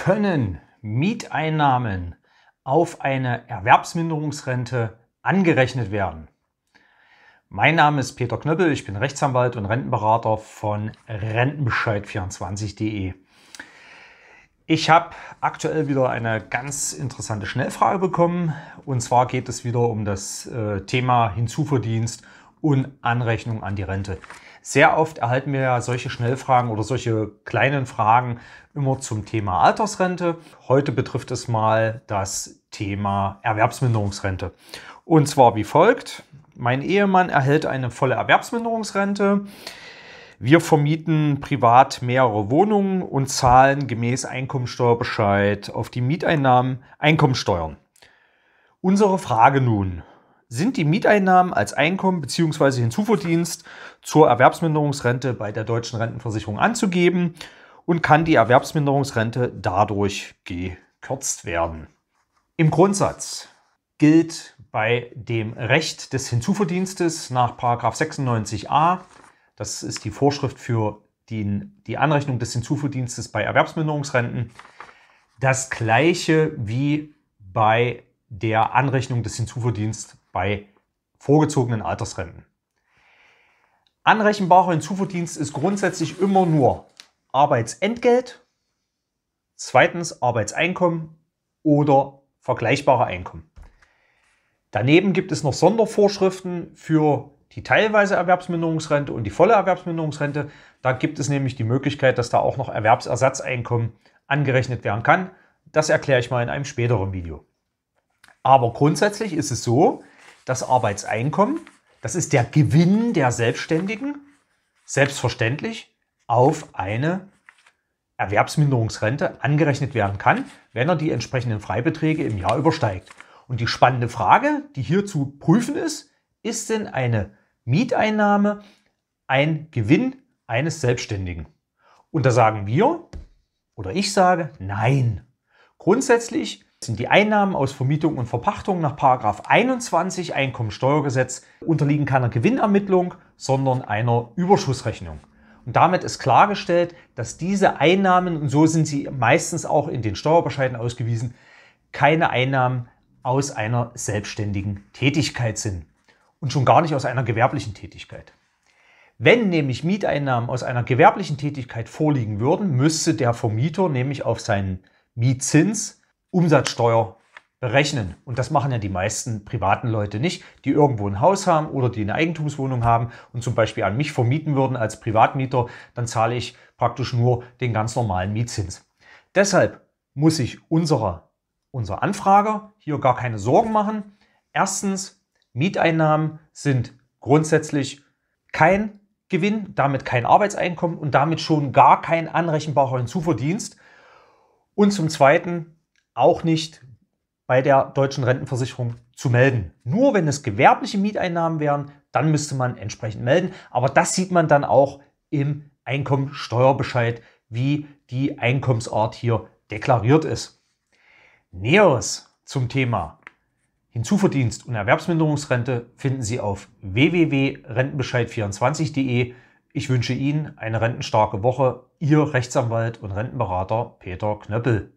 können Mieteinnahmen auf eine Erwerbsminderungsrente angerechnet werden. Mein Name ist Peter Knöppel, ich bin Rechtsanwalt und Rentenberater von Rentenbescheid24.de. Ich habe aktuell wieder eine ganz interessante Schnellfrage bekommen. Und zwar geht es wieder um das äh, Thema Hinzuverdienst und Anrechnung an die Rente. Sehr oft erhalten wir ja solche Schnellfragen oder solche kleinen Fragen immer zum Thema Altersrente. Heute betrifft es mal das Thema Erwerbsminderungsrente. Und zwar wie folgt. Mein Ehemann erhält eine volle Erwerbsminderungsrente. Wir vermieten privat mehrere Wohnungen und zahlen gemäß Einkommensteuerbescheid auf die Mieteinnahmen Einkommensteuern. Unsere Frage nun, sind die Mieteinnahmen als Einkommen bzw. Hinzuverdienst zur Erwerbsminderungsrente bei der deutschen Rentenversicherung anzugeben und kann die Erwerbsminderungsrente dadurch gekürzt werden. Im Grundsatz gilt bei dem Recht des Hinzuverdienstes nach 96a, das ist die Vorschrift für den, die Anrechnung des Hinzuverdienstes bei Erwerbsminderungsrenten, das gleiche wie bei der Anrechnung des Hinzuverdienstes bei vorgezogenen Altersrenten. Anrechenbarer Hinzuverdienst ist grundsätzlich immer nur Arbeitsentgelt, zweitens Arbeitseinkommen oder vergleichbare Einkommen. Daneben gibt es noch Sondervorschriften für die teilweise Erwerbsminderungsrente und die volle Erwerbsminderungsrente. Da gibt es nämlich die Möglichkeit, dass da auch noch Erwerbsersatzeinkommen angerechnet werden kann. Das erkläre ich mal in einem späteren Video. Aber grundsätzlich ist es so, das Arbeitseinkommen, das ist der Gewinn der Selbstständigen, selbstverständlich auf eine Erwerbsminderungsrente angerechnet werden kann, wenn er die entsprechenden Freibeträge im Jahr übersteigt. Und die spannende Frage, die hier zu prüfen ist, ist denn eine Mieteinnahme ein Gewinn eines Selbstständigen? Und da sagen wir, oder ich sage, nein. Grundsätzlich sind die Einnahmen aus Vermietung und Verpachtung nach 21 Einkommensteuergesetz unterliegen keiner Gewinnermittlung, sondern einer Überschussrechnung. Und damit ist klargestellt, dass diese Einnahmen, und so sind sie meistens auch in den Steuerbescheiden ausgewiesen, keine Einnahmen aus einer selbstständigen Tätigkeit sind und schon gar nicht aus einer gewerblichen Tätigkeit. Wenn nämlich Mieteinnahmen aus einer gewerblichen Tätigkeit vorliegen würden, müsste der Vermieter nämlich auf seinen Mietzins Umsatzsteuer berechnen. Und das machen ja die meisten privaten Leute nicht, die irgendwo ein Haus haben oder die eine Eigentumswohnung haben und zum Beispiel an mich vermieten würden als Privatmieter, dann zahle ich praktisch nur den ganz normalen Mietzins. Deshalb muss ich unserer, unser Anfrager hier gar keine Sorgen machen. Erstens, Mieteinnahmen sind grundsätzlich kein Gewinn, damit kein Arbeitseinkommen und damit schon gar kein anrechenbarer Hinzuverdienst. Und zum Zweiten, auch nicht bei der deutschen Rentenversicherung zu melden. Nur wenn es gewerbliche Mieteinnahmen wären, dann müsste man entsprechend melden. Aber das sieht man dann auch im Einkommensteuerbescheid, wie die Einkommensart hier deklariert ist. Näheres zum Thema Hinzuverdienst und Erwerbsminderungsrente finden Sie auf www.rentenbescheid24.de. Ich wünsche Ihnen eine rentenstarke Woche. Ihr Rechtsanwalt und Rentenberater Peter Knöppel.